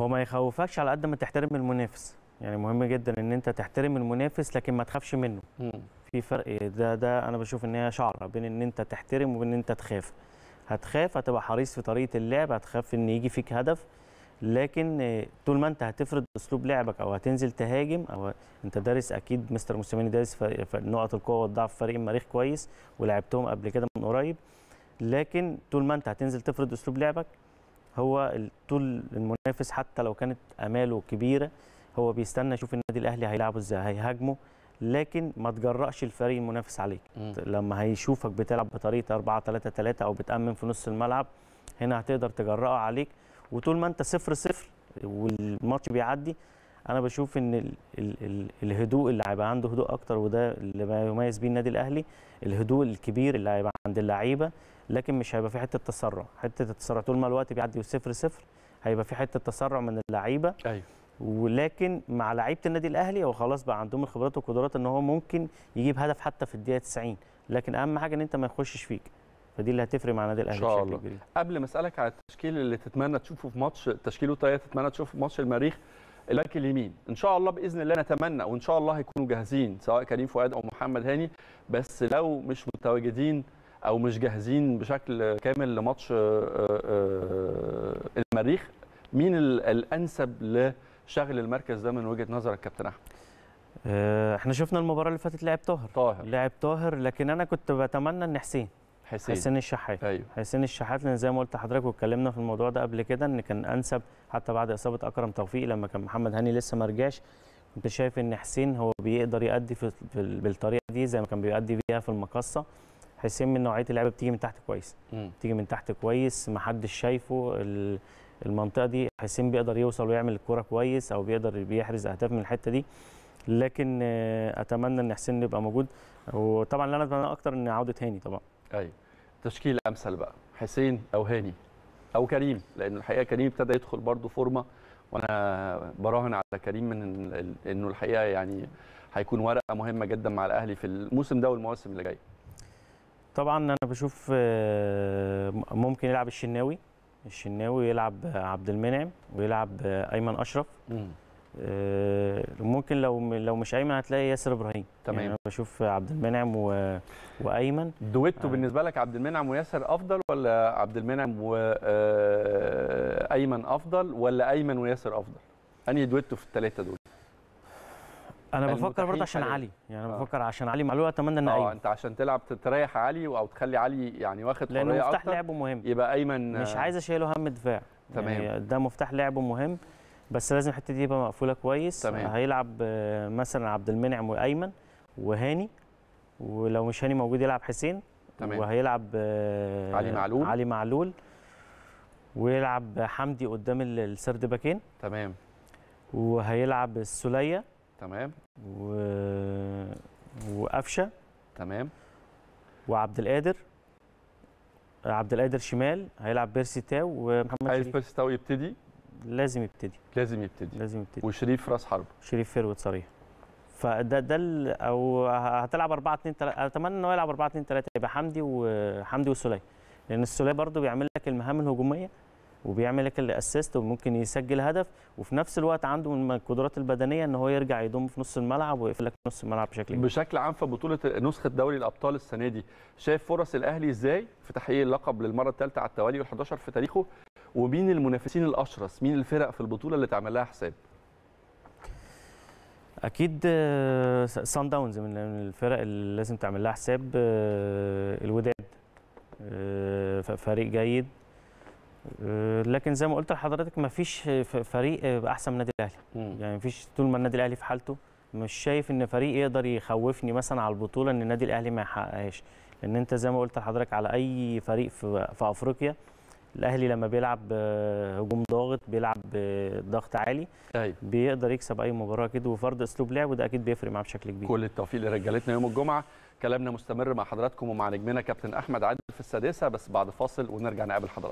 هو ما يخوفكش على قد ما تحترم المنافس يعني مهم جدا ان انت تحترم المنافس لكن ما تخافش منه م. في فرق إيه؟ ده ده انا بشوف ان هي شعره بين ان انت تحترم وبين ان انت تخاف هتخاف هتبقى حريص في طريقه اللعب هتخاف ان يجي فيك هدف لكن طول ما انت هتفرض اسلوب لعبك او هتنزل تهاجم او انت دارس اكيد مستر موسيماني دارس نقط القوه والضعف فريق المريخ كويس ولعبتهم قبل كده من قريب لكن طول ما انت هتنزل تفرض اسلوب لعبك هو طول المنافس حتى لو كانت اماله كبيره هو بيستنى يشوف النادي الاهلي هيلعبه ازاي هيهاجمه لكن ما تجرأش الفريق المنافس عليك م. لما هيشوفك بتلعب بطريقه 4 3 3 او بتامن في نص الملعب هنا هتقدر تجرأه عليك وطول ما انت صفر صفر والماتش بيعدي انا بشوف ان الـ الـ الـ الهدوء اللي هيبقى عنده هدوء اكتر وده اللي ما يميز بيه النادي الاهلي الهدوء الكبير اللي هيبقى عند اللعيبه لكن مش هيبقى في حته تسرع حته التسرع طول ما الوقت بيعدي صفر صفر هيبقى في حته تسرع من اللعيبه ايوه ولكن مع لعيبه النادي الاهلي هو خلاص بقى عندهم الخبرات والقدرات ان هو ممكن يجيب هدف حتى في الدقيقه 90 لكن اهم حاجه ان انت ما يخشش فيك فدي اللي هتفرق مع النادي الاهلي ان شاء الله كبير. قبل ما اسالك على التشكيل اللي تتمنى تشوفه في ماتش تشكيله طيب تتمنى تشوفه في ماتش المريخ الباك اليمين ان شاء الله باذن الله نتمنى وان شاء الله هيكونوا جاهزين سواء كريم فؤاد او محمد هاني بس لو مش متواجدين او مش جاهزين بشكل كامل لماتش آه، آه، آه، المريخ مين الانسب لشغل المركز ده من وجهه نظرك كابتن احمد احنا شفنا المباراه اللي فاتت لعب طاهر طاهر لعب طاهر لكن انا كنت بتمنى ان حسين حسين حسين الشحات أيوه. حسين الشحات لان زي ما قلت لحضرتك واتكلمنا في الموضوع ده قبل كده ان كان انسب حتى بعد اصابه اكرم توفيق لما كان محمد هاني لسه ما رجعش كنت شايف ان حسين هو بيقدر يأدي في بالطريقه دي زي ما كان بيأدي بيها في المقصه حسين من نوعيه اللعيبه بتيجي من تحت كويس بتيجي من تحت كويس ما حدش شايفه المنطقه دي حسين بيقدر يوصل ويعمل الكوره كويس او بيقدر بيحرز اهداف من الحته دي لكن اتمنى ان حسين يبقى موجود وطبعا اللي انا اتمنى اكتر ان عوده هاني طبعا ايوه تشكيل امثل بقى حسين او هاني او كريم لان الحقيقه كريم ابتدى يدخل برضه فورمه وانا براهن على كريم من انه الحقيقه يعني هيكون ورقه مهمه جدا مع الاهلي في الموسم ده والمواسم اللي جايه طبعا انا بشوف آه، ممكن يلعب الشناوي الشناوي يلعب عبد المنعم ويلعب آه، ايمن اشرف آه، ممكن لو لو مش ايمن هتلاقي ياسر ابراهيم تمام يعني بشوف عبد المنعم و... وايمن دويتو آه. بالنسبه لك عبد المنعم وياسر افضل ولا عبد المنعم وايمن آه، افضل ولا ايمن وياسر افضل انهي دويتو في الثلاثه دول انا بفكر برضه عشان علي, علي. يعني آه. بفكر عشان علي معلول اتمنى ان آه، ايمن اه انت عشان تلعب تريح علي او تخلي علي يعني واخد حريه اكتر لانه مفتاح لعبه مهم يبقى ايمن مش عايز اشيله هم دفاع تمام يعني ده مفتاح لعبه مهم بس لازم الحته دي تبقى مقفوله كويس تمام. هيلعب آه، مثلا عبد المنعم وايمن وهاني ولو مش هاني موجود يلعب حسين تمام. وهيلعب آه، علي معلول علي معلول ويلعب حمدي قدام السرد باكين تمام وهيلعب السوليه تمام و... وقفشه تمام وعبد القادر عبد القادر شمال هيلعب بيرسي تاو ومحمد شريف بيرسي تاو يبتدي لازم يبتدي لازم يبتدي لازم يبتدي وشريف راس حرب شريف فيرويد صريح فده ده او هتلعب 4 2 3 اتمنى ان هو يلعب 4 2 3 يبقى حمدي وحمدي والسوليه لان السوليه برده بيعمل لك المهام الهجوميه وبيعمل لك الاسيست وممكن يسجل هدف وفي نفس الوقت عنده من القدرات البدنيه ان هو يرجع يضم في نص الملعب ويقفل لك نص الملعب بشكل كبير. بشكل عام في بطوله نسخه دوري الابطال السنه دي شايف فرص الاهلي ازاي في تحقيق اللقب للمره الثالثه على التوالي وال11 في تاريخه ومين المنافسين الاشرس مين الفرق في البطوله اللي تعمل لها حساب اكيد آه، سان داونز من الفرق اللي لازم تعمل لها حساب آه، الوداد آه، فريق جيد لكن زي ما قلت لحضرتك ما فيش فريق احسن من النادي الاهلي يعني ما فيش طول ما النادي الاهلي في حالته مش شايف ان فريق يقدر يخوفني مثلا على البطوله ان النادي الاهلي ما يحققهاش لان انت زي ما قلت لحضرتك على اي فريق في, في افريقيا الاهلي لما بيلعب آه، هجوم ضاغط بيلعب بضغط عالي أي. طيب. بيقدر يكسب اي مباراه كده وفرض اسلوب لعب وده اكيد بيفرق معاه بشكل كبير كل التوفيق لرجالتنا يوم الجمعه كلامنا مستمر مع حضراتكم ومع نجمنا كابتن احمد عادل في السادسه بس بعد فاصل ونرجع نقابل حضراتكم